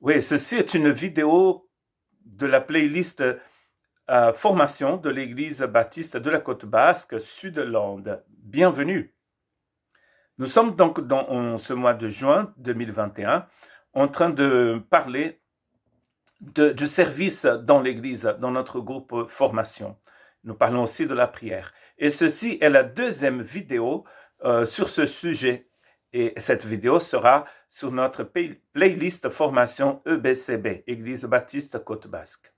Oui, ceci est une vidéo de la playlist euh, Formation de l'Église baptiste de la côte basque, Sud-Lande. Bienvenue. Nous sommes donc dans ce mois de juin 2021 en train de parler du service dans l'Église, dans notre groupe Formation. Nous parlons aussi de la prière. Et ceci est la deuxième vidéo euh, sur ce sujet et cette vidéo sera sur notre playlist formation EBCB, Église baptiste Côte Basque.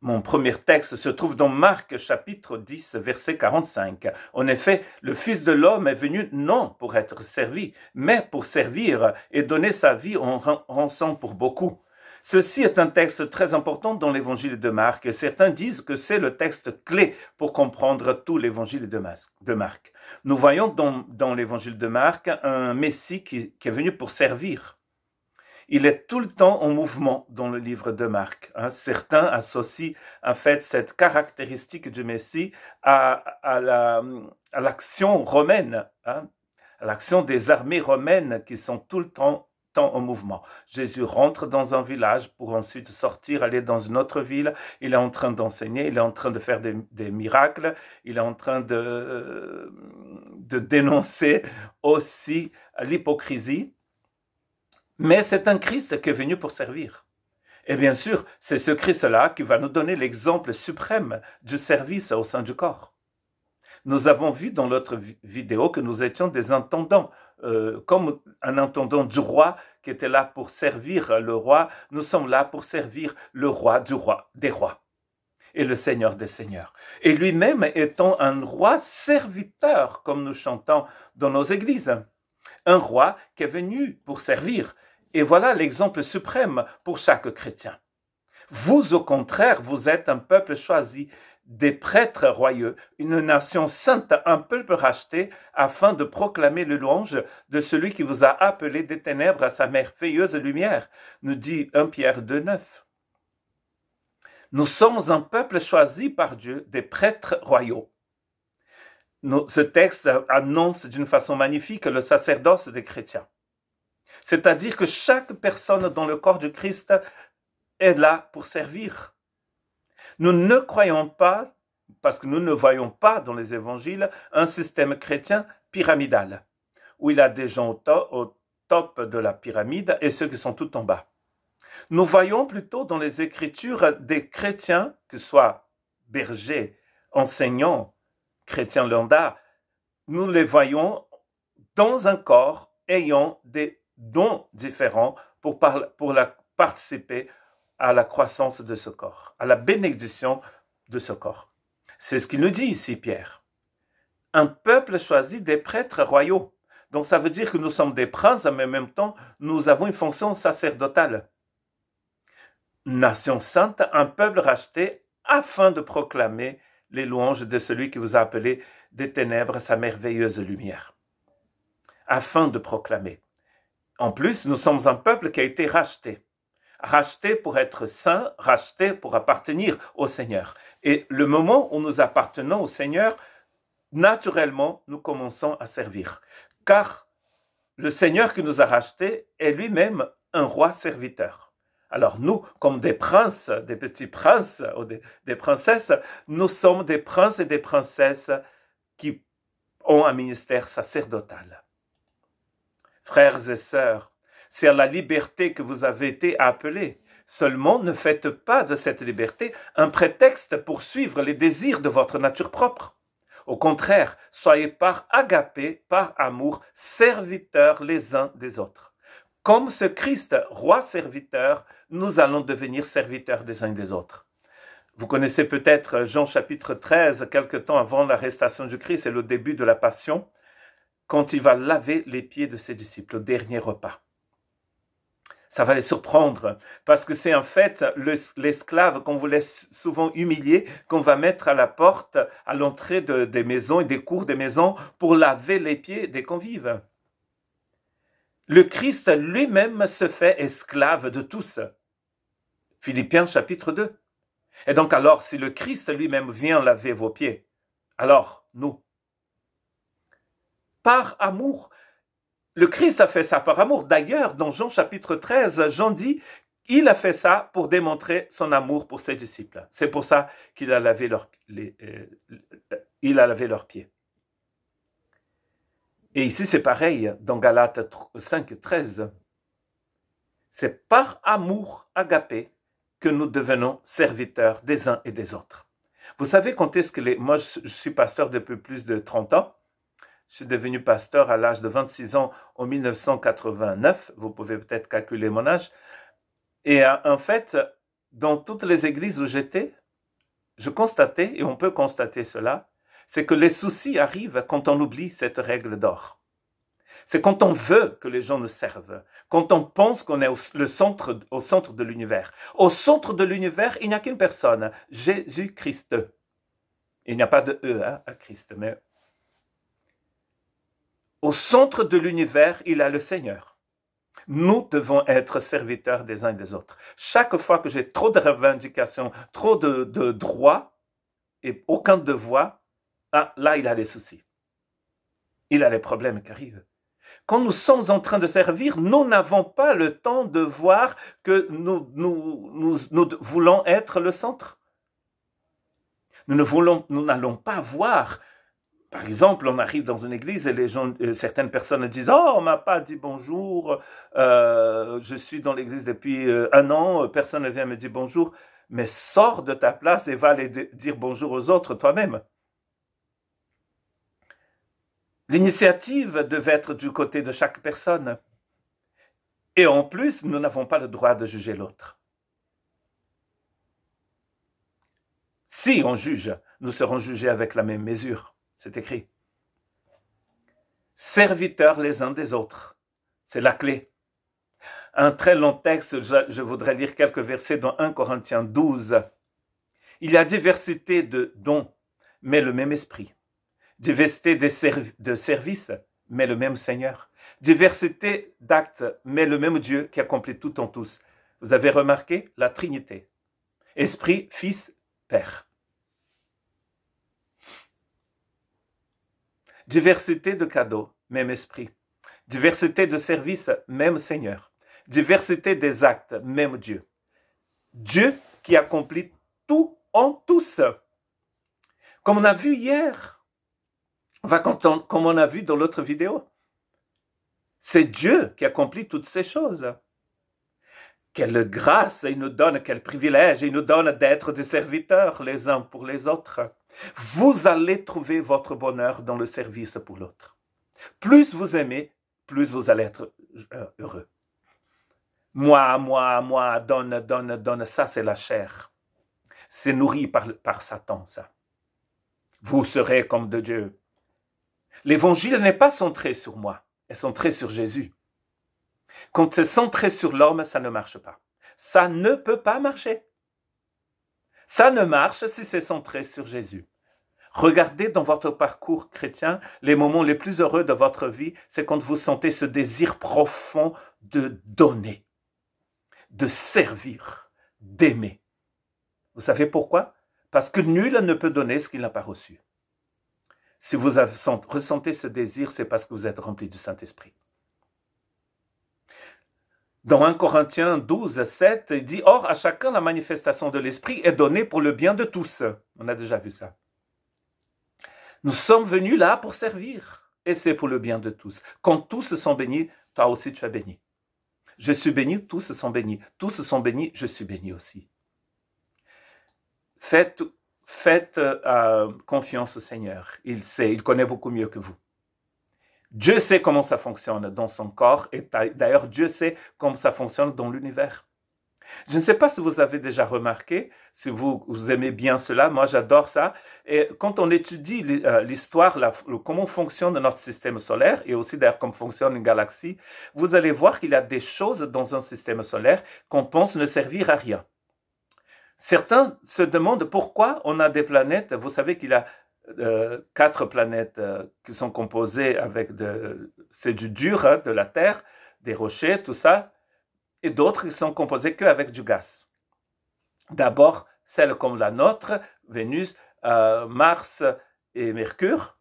Mon premier texte se trouve dans Marc chapitre 10 verset 45. En effet, le Fils de l'homme est venu non pour être servi, mais pour servir et donner sa vie en rançon pour beaucoup. Ceci est un texte très important dans l'évangile de Marc et certains disent que c'est le texte clé pour comprendre tout l'évangile de Marc. Nous voyons dans, l'évangile de Marc un Messie qui, est venu pour servir. Il est tout le temps en mouvement dans le livre de Marc. Hein. Certains associent en fait cette caractéristique du Messie à, l'action romaine, hein, à l'action des armées romaines qui sont tout le temps temps en mouvement. Jésus rentre dans un village pour ensuite sortir, aller dans une autre ville. Il est en train d'enseigner, il est en train de faire des, miracles, il est en train de, euh, de dénoncer aussi l'hypocrisie. Mais c'est un Christ qui est venu pour servir. Et bien sûr, c'est ce Christ-là qui va nous donner l'exemple suprême du service au sein du corps. Nous avons vu dans l'autre vidéo que nous étions des intendants euh, comme un intendant du roi qui était là pour servir le roi, nous sommes là pour servir le roi du roi, des rois et le Seigneur des Seigneurs. Et lui-même étant un roi serviteur, comme nous chantons dans nos églises. Un roi qui est venu pour servir. Et voilà l'exemple suprême pour chaque chrétien. Vous, au contraire, vous êtes un peuple choisi des prêtres royaux, une nation sainte, un peuple racheté, afin de proclamer le louange de celui qui vous a appelé des ténèbres à sa merveilleuse lumière, nous dit 1 Pierre 2,9. Nous sommes un peuple choisi par Dieu, des prêtres royaux. ce texte annonce d'une façon magnifique le sacerdoce des chrétiens. C'est-à-dire que chaque personne dans le corps du Christ est là pour servir nous ne croyons pas, parce que nous ne voyons pas dans les évangiles, un système chrétien pyramidal, où il y a des gens au, top de la pyramide et ceux qui sont tout en bas. Nous voyons plutôt dans les Écritures des chrétiens, que ce soit bergers, enseignants, chrétiens lambda, nous les voyons dans un corps ayant des dons différents pour, pour la, participer à la croissance de ce corps, à la bénédiction de ce corps. C'est ce qu'il nous dit ici, Pierre. Un peuple choisi des prêtres royaux. Donc ça veut dire que nous sommes des princes, mais en même temps, nous avons une fonction sacerdotale. Nation sainte, un peuple racheté afin de proclamer les louanges de celui qui vous a appelé des ténèbres sa merveilleuse lumière. Afin de proclamer. En plus, nous sommes un peuple qui a été racheté racheté pour être saint, racheté pour appartenir au Seigneur. Et le moment où nous appartenons au Seigneur, naturellement, nous commençons à servir. Car le Seigneur qui nous a rachetés est lui-même un roi serviteur. Alors nous, comme des princes, des petits princes ou des, des princesses, nous sommes des princes et des princesses qui ont un ministère sacerdotal. Frères et sœurs, c'est à la liberté que vous avez été appelé. Seulement, ne faites pas de cette liberté un prétexte pour suivre les désirs de votre nature propre. Au contraire, soyez par agapé, par amour, serviteurs les uns des autres. Comme ce Christ, roi serviteur, nous allons devenir serviteurs des uns des autres. Vous connaissez peut-être Jean chapitre 13, quelque temps avant l'arrestation du Christ et le début de la passion, quand il va laver les pieds de ses disciples au dernier repas ça va les surprendre, parce que c'est en fait l'esclave qu'on voulait souvent humilier, qu'on va mettre à la porte, à l'entrée des maisons et des cours des maisons pour laver les pieds des convives. Le Christ lui-même se fait esclave de tous. Philippiens chapitre 2. Et donc alors, si le Christ lui-même vient laver vos pieds, alors nous, par amour, le Christ a fait ça par amour. D'ailleurs, dans Jean chapitre 13, Jean dit, il a fait ça pour démontrer son amour pour ses disciples. C'est pour ça qu'il a lavé leurs euh, pieds. Et ici, c'est pareil dans Galates 5, 13. C'est par amour agapé que nous devenons serviteurs des uns et des autres. Vous savez quand est-ce que les... Moi, je suis pasteur depuis plus de 30 ans. Je suis devenu pasteur à l'âge de 26 ans en 1989. Vous pouvez peut-être calculer mon âge. Et euh, en fait, dans toutes les églises où j'étais, je constatais, et on peut constater cela, c'est que les soucis arrivent quand on oublie cette règle d'or. C'est quand on veut que les gens nous servent, quand on pense qu'on est au, le centre, au centre de l'univers. Au centre de l'univers, il n'y a qu'une personne, Jésus-Christ. Il n'y a pas de E hein, à Christ, mais au centre de l'univers, il a le Seigneur. Nous devons être serviteurs des uns et des autres. Chaque fois que j'ai trop de revendications, trop de, droits et aucun devoir, ah, là, il a des soucis. Il a les problèmes qui arrivent. Quand nous sommes en train de servir, nous n'avons pas le temps de voir que nous, voulons être le centre. Nous nous n'allons pas voir par exemple, on arrive dans une église et euh, certaines personnes disent Oh, on m'a pas dit bonjour, euh, je suis dans l'église depuis euh, un an, personne ne vient me dire bonjour. Mais sors de ta place et va aller dire bonjour aux autres toi-même. L'initiative devait être du côté de chaque personne. Et en plus, nous n'avons pas le droit de juger l'autre. Si on juge, nous serons jugés avec la même mesure. C'est écrit. Serviteurs les uns des autres. C'est la clé. Un très long texte, je, voudrais lire quelques versets dans 1 Corinthiens 12. Il y a diversité de dons, mais le même esprit. Diversité de, de services, mais le même Seigneur. Diversité d'actes, mais le même Dieu qui accomplit tout en tous. Vous avez remarqué la Trinité. Esprit, Fils, Père. Diversité de cadeaux, même esprit. Diversité de services, même Seigneur. Diversité des actes, même Dieu. Dieu qui accomplit tout en tous. Comme on a vu hier, comme on a vu dans l'autre vidéo. C'est Dieu qui accomplit toutes ces choses. Quelle grâce il nous donne, quel privilège il nous donne d'être des serviteurs les uns pour les autres. Vous allez trouver votre bonheur dans le service pour l'autre. Plus vous aimez, plus vous allez être euh, heureux. Moi, moi, moi, donne, donne, donne, ça c'est la chair. C'est nourri par, Satan, ça. Vous serez comme de Dieu. L'évangile n'est pas centré sur moi, est centré sur Jésus. Quand c'est centré sur l'homme, ça ne marche pas. Ça ne peut pas marcher. Ça ne marche si c'est centré sur Jésus. Regardez dans votre parcours chrétien les moments les plus heureux de votre vie, c'est quand vous sentez ce désir profond de donner, de servir, d'aimer. Vous savez pourquoi Parce que nul ne peut donner ce qu'il n'a pas reçu. Si vous ressentez ce désir, c'est parce que vous êtes rempli du Saint-Esprit. Dans 1 Corinthiens 12, 7, il dit Or, à chacun, la manifestation de l'Esprit est donnée pour le bien de tous. On a déjà vu ça. Nous sommes venus là pour servir, et c'est pour le bien de tous. Quand tous se sont bénis, toi aussi tu es béni. Je suis béni, tous se sont bénis. Tous se sont bénis, je suis béni aussi. Faites, euh, confiance au Seigneur. Il sait, il connaît beaucoup mieux que vous. Dieu sait comment ça fonctionne dans son corps et d'ailleurs Dieu sait comment ça fonctionne dans l'univers. Je ne sais pas si vous avez déjà remarqué, si vous, aimez bien cela, moi j'adore ça. Et quand on étudie euh, l'histoire, comment fonctionne notre système solaire et aussi d'ailleurs comment fonctionne une galaxie, vous allez voir qu'il y a des choses dans un système solaire qu'on pense ne servir à rien. Certains se demandent pourquoi on a des planètes. Vous savez qu'il y a euh, quatre planètes euh, qui sont composées avec de, c'est du dur, hein, de la terre, des rochers, tout ça, et d'autres qui sont composées qu'avec du gaz. D'abord, celles comme la nôtre, Vénus, euh, Mars et Mercure,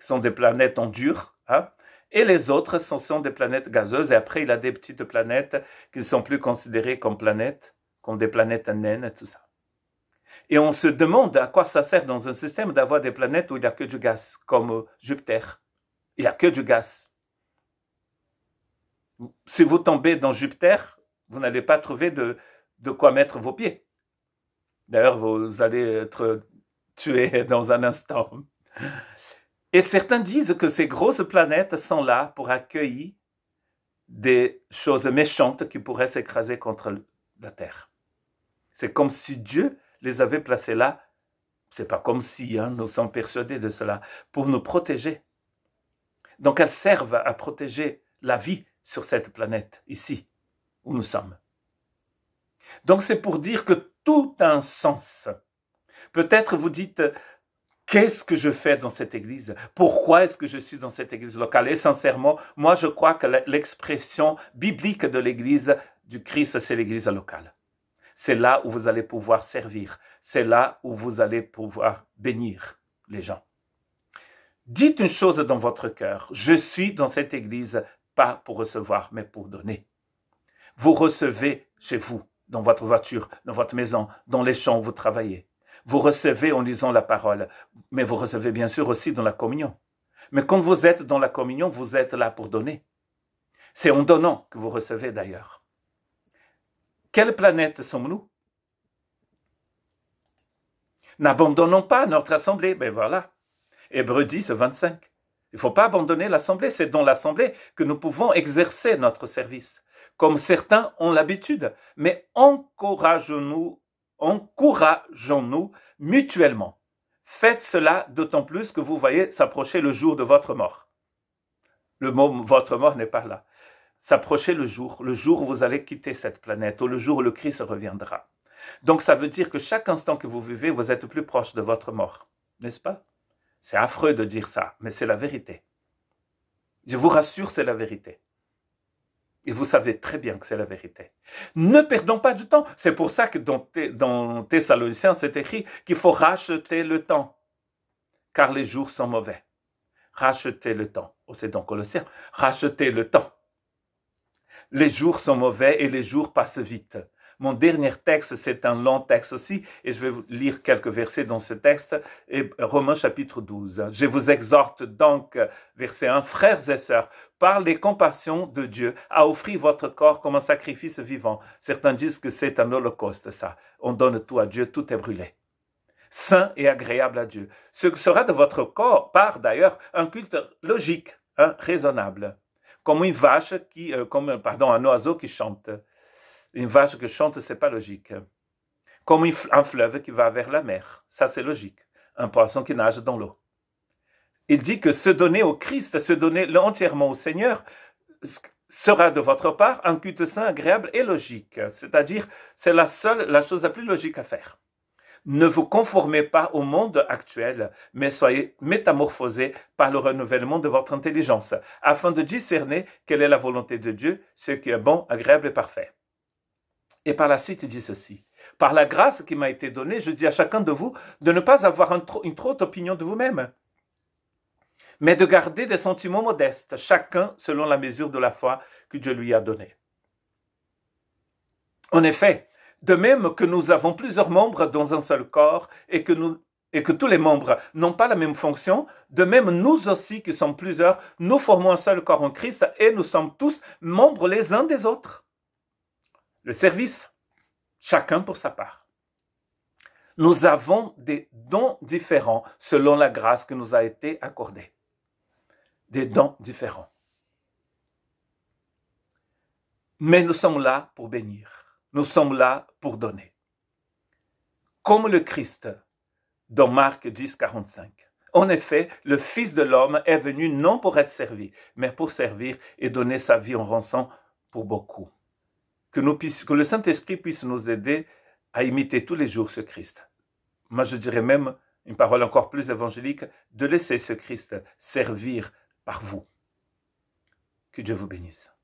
qui sont des planètes en dur, hein, et les autres sont, sont, des planètes gazeuses, et après il y a des petites planètes qui ne sont plus considérées comme planètes, comme des planètes naines, tout ça. Et on se demande à quoi ça sert dans un système d'avoir des planètes où il n'y a que du gaz, comme euh, Jupiter. Il n'y a que du gaz. Si vous tombez dans Jupiter, vous n'allez pas trouver de, de quoi mettre vos pieds. D'ailleurs, vous allez être tué dans un instant. Et certains disent que ces grosses planètes sont là pour accueillir des choses méchantes qui pourraient s'écraser contre la Terre. C'est comme si Dieu les avait placés là. C'est pas comme si, hein, nous sommes persuadés de cela, pour nous protéger. Donc elles servent à protéger la vie sur cette planète, ici, où nous sommes. Donc c'est pour dire que tout a un sens. Peut-être vous dites, qu'est-ce que je fais dans cette église Pourquoi est-ce que je suis dans cette église locale Et sincèrement, moi je crois que l'expression biblique de l'église du Christ, c'est l'église locale. C'est là où vous allez pouvoir servir. C'est là où vous allez pouvoir bénir les gens. Dites une chose dans votre cœur. Je suis dans cette église pas pour recevoir, mais pour donner. Vous recevez chez vous, dans votre voiture, dans votre maison, dans les champs où vous travaillez. Vous recevez en lisant la parole, mais vous recevez bien sûr aussi dans la communion. Mais quand vous êtes dans la communion, vous êtes là pour donner. C'est en donnant que vous recevez d'ailleurs. Quelle planète sommes-nous N'abandonnons pas notre assemblée. Ben voilà. Hébreu 10, 25. Il ne faut pas abandonner l'assemblée. C'est dans l'assemblée que nous pouvons exercer notre service, comme certains ont l'habitude. Mais encourageons-nous, encourageons-nous mutuellement. Faites cela d'autant plus que vous voyez s'approcher le jour de votre mort. Le mot votre mort n'est pas là s'approcher le jour, le jour où vous allez quitter cette planète, ou le jour où le Christ reviendra. Donc ça veut dire que chaque instant que vous vivez, vous êtes plus proche de votre mort, n'est-ce pas C'est affreux de dire ça, mais c'est la vérité. Je vous rassure, c'est la vérité. Et vous savez très bien que c'est la vérité. Ne perdons pas du temps. C'est pour ça que dans, Thessaloniciens, c'est écrit qu'il faut racheter le temps, car les jours sont mauvais. Racheter le temps. Oh, c'est dans Colossiens. Racheter le temps les jours sont mauvais et les jours passent vite. Mon dernier texte, c'est un long texte aussi, et je vais vous lire quelques versets dans ce texte, et Romains chapitre 12. Je vous exhorte donc, verset 1, frères et sœurs, par les compassions de Dieu, à offrir votre corps comme un sacrifice vivant. Certains disent que c'est un holocauste, ça. On donne tout à Dieu, tout est brûlé saint et agréable à Dieu. Ce sera de votre corps par d'ailleurs un culte logique, un hein, raisonnable comme une vache qui, euh, comme, euh, pardon, un oiseau qui chante. Une vache qui chante, c'est pas logique. Comme un fleuve qui va vers la mer, ça c'est logique. Un poisson qui nage dans l'eau. Il dit que se donner au Christ, se donner entièrement au Seigneur, sera de votre part un culte saint, agréable et logique. C'est-à-dire, c'est la seule, la chose la plus logique à faire. Ne vous conformez pas au monde actuel, mais soyez métamorphosés par le renouvellement de votre intelligence, afin de discerner quelle est la volonté de Dieu, ce qui est bon, agréable et parfait. Et par la suite, il dit ceci. Par la grâce qui m'a été donnée, je dis à chacun de vous de ne pas avoir une trop, haute opinion de vous-même, mais de garder des sentiments modestes, chacun selon la mesure de la foi que Dieu lui a donnée. En effet, de même que nous avons plusieurs membres dans un seul corps et que, tous les membres n'ont pas la même fonction, de même nous aussi qui sommes plusieurs, nous formons un seul corps en Christ et nous sommes tous membres les uns des autres. Le service, chacun pour sa part. Nous avons des dons différents selon la grâce qui nous a été accordée. Des dons différents. Mais nous sommes là pour bénir. Nous sommes là pour donner. Comme le Christ dans Marc 10, 45. En effet, le Fils de l'homme est venu non pour être servi, mais pour servir et donner sa vie en rançon pour beaucoup. Que, nous que le Saint-Esprit puisse nous aider à imiter tous les jours ce Christ. Moi, je dirais même, une parole encore plus évangélique, de laisser ce Christ servir par vous. Que Dieu vous bénisse.